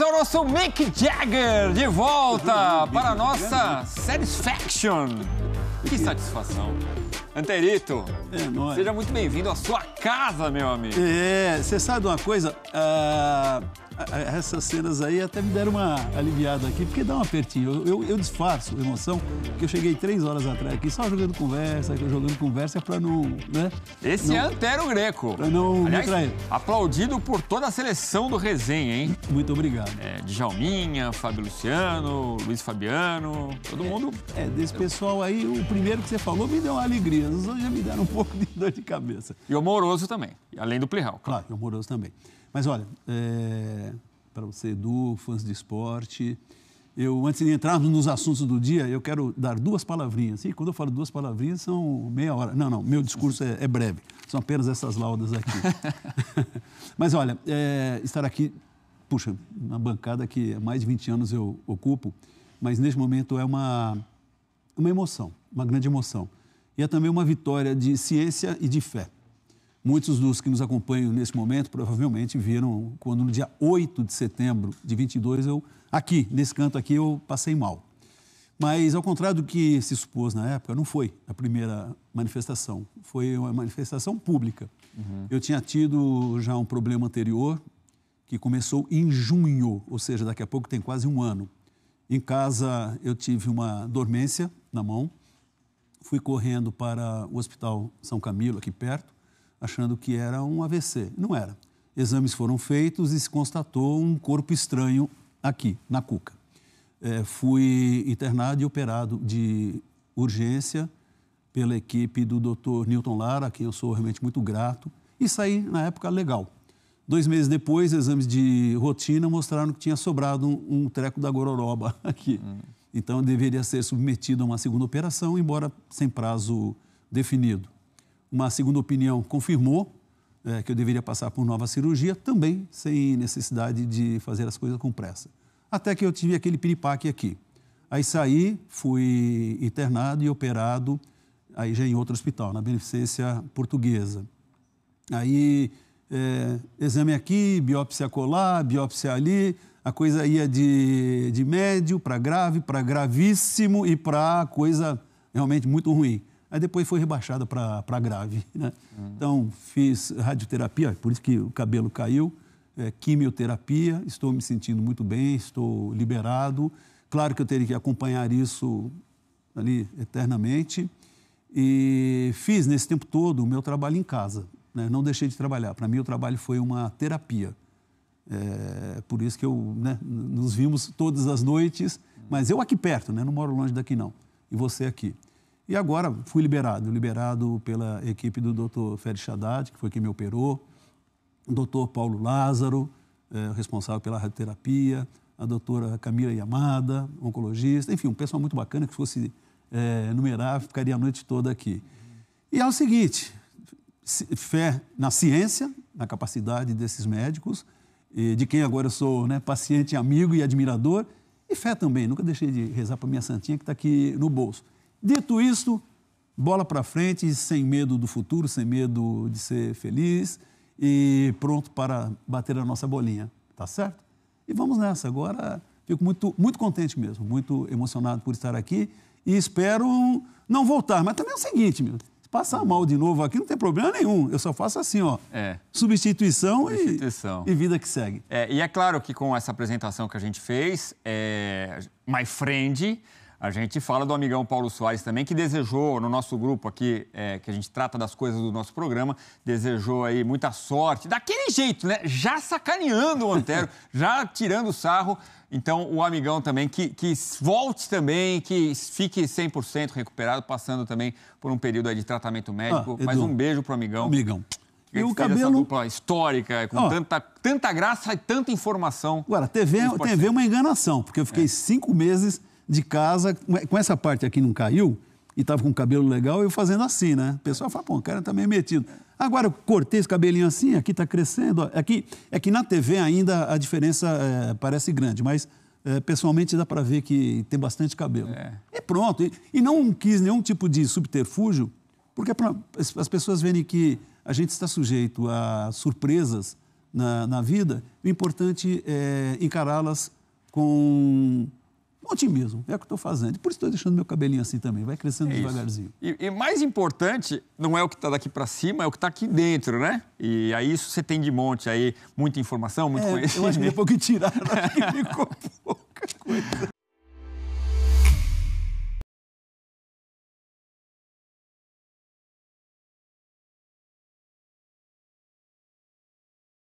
É o nosso Mick Jagger de volta para a nossa Satisfaction. Que satisfação. Anterito, é seja muito bem-vindo à sua casa, meu amigo. É, você sabe uma coisa? Uh, essas cenas aí até me deram uma aliviada aqui, porque dá um apertinho. Eu, eu, eu disfarço emoção, porque eu cheguei três horas atrás aqui só jogando conversa, jogando conversa para não. Né, Esse não, Antero Greco. Pra não Aliás, me trair. Aplaudido por toda a seleção do resenha, hein? Muito obrigado. É, Djalminha, Fábio Luciano, Luiz Fabiano, todo é, mundo. É, desse pessoal aí, o primeiro que você falou me deu uma alegria. Os outros já me deram um pouco de dor de cabeça. E o Moroso também, além do Plihal. Claro, claro e o Moroso também. Mas olha, é, para você, Edu, fãs de esporte, eu, antes de entrarmos nos assuntos do dia, eu quero dar duas palavrinhas. E quando eu falo duas palavrinhas, são meia hora. Não, não, meu discurso é, é breve. São apenas essas laudas aqui. Mas olha, é, estar aqui, puxa, na bancada que há mais de 20 anos eu ocupo, mas neste momento é uma, uma emoção, uma grande emoção. E é também uma vitória de ciência e de fé. Muitos dos que nos acompanham nesse momento provavelmente viram quando no dia 8 de setembro de 22 eu aqui, nesse canto aqui eu passei mal. Mas ao contrário do que se supôs na época, não foi a primeira manifestação, foi uma manifestação pública. Uhum. Eu tinha tido já um problema anterior que começou em junho, ou seja, daqui a pouco tem quase um ano. Em casa eu tive uma dormência na mão, fui correndo para o Hospital São Camilo aqui perto achando que era um AVC. Não era. Exames foram feitos e se constatou um corpo estranho aqui, na Cuca. É, fui internado e operado de urgência pela equipe do Dr. Newton Lara, a quem eu sou realmente muito grato, e saí, na época, legal. Dois meses depois, exames de rotina mostraram que tinha sobrado um, um treco da gororoba aqui. Hum. Então, deveria ser submetido a uma segunda operação, embora sem prazo definido uma segunda opinião confirmou é, que eu deveria passar por nova cirurgia, também sem necessidade de fazer as coisas com pressa. Até que eu tive aquele piripaque aqui. Aí saí, fui internado e operado, aí já em outro hospital, na Beneficência Portuguesa. Aí, é, exame aqui, biópsia colar, biópsia ali, a coisa ia de, de médio para grave, para gravíssimo e para coisa realmente muito ruim. Aí depois foi rebaixada para grave. Né? Uhum. Então, fiz radioterapia, por isso que o cabelo caiu, é, quimioterapia, estou me sentindo muito bem, estou liberado. Claro que eu teria que acompanhar isso ali eternamente. E fiz nesse tempo todo o meu trabalho em casa. Né? Não deixei de trabalhar. Para mim, o trabalho foi uma terapia. É, por isso que eu, né, nos vimos todas as noites, mas eu aqui perto, né? não moro longe daqui não, e você aqui. E agora fui liberado, liberado pela equipe do Dr. Félix Haddad, que foi quem me operou, o Dr. Paulo Lázaro, é, responsável pela radioterapia, a doutora Camila Yamada, oncologista, enfim, um pessoal muito bacana que fosse é, numerar, ficaria a noite toda aqui. E é o seguinte, fé na ciência, na capacidade desses médicos, de quem agora eu sou né, paciente, amigo e admirador, e fé também, nunca deixei de rezar para minha santinha que está aqui no bolso. Dito isto, bola para frente, sem medo do futuro, sem medo de ser feliz e pronto para bater a nossa bolinha, tá certo? E vamos nessa. Agora fico muito, muito contente mesmo, muito emocionado por estar aqui e espero não voltar. Mas também é o seguinte, meu. Se passar uhum. mal de novo aqui, não tem problema nenhum. Eu só faço assim, ó. É. Substituição, Substituição. E, e, vida que segue. É, e é claro que com essa apresentação que a gente fez, é, My Friend a gente fala do amigão Paulo Soares também, que desejou no nosso grupo aqui, é, que a gente trata das coisas do nosso programa, desejou aí muita sorte, daquele jeito, né? Já sacaneando o Antero, já tirando sarro. Então, o amigão também, que, que volte também, que fique 100% recuperado, passando também por um período de tratamento médico. Ah, Mas um beijo pro amigão. Amigão. E o cabelo. dupla histórica, com oh. tanta, tanta graça e tanta informação. Agora, TV, é TV é uma enganação, porque eu fiquei é. cinco meses de casa, com essa parte aqui não caiu, e estava com o cabelo legal, eu fazendo assim, né? O pessoal fala, pô, o cara tá meio metido. Agora eu cortei esse cabelinho assim, aqui está crescendo. Aqui, é que na TV ainda a diferença é, parece grande, mas é, pessoalmente dá para ver que tem bastante cabelo. É. E pronto. E, e, não quis nenhum tipo de subterfúgio, porque é pra, as pessoas verem que a gente está sujeito a surpresas na, na vida, o importante é encará-las com otimismo. É o que estou fazendo. Por isso estou deixando meu cabelinho assim também. Vai crescendo é devagarzinho. E, e, mais importante, não é o que está daqui para cima, é o que está aqui dentro, né? E aí isso você tem de monte aí. Muita informação, muito é, conhecimento. Eu acho que depois que tiraram, acho que ficou pouca coisa.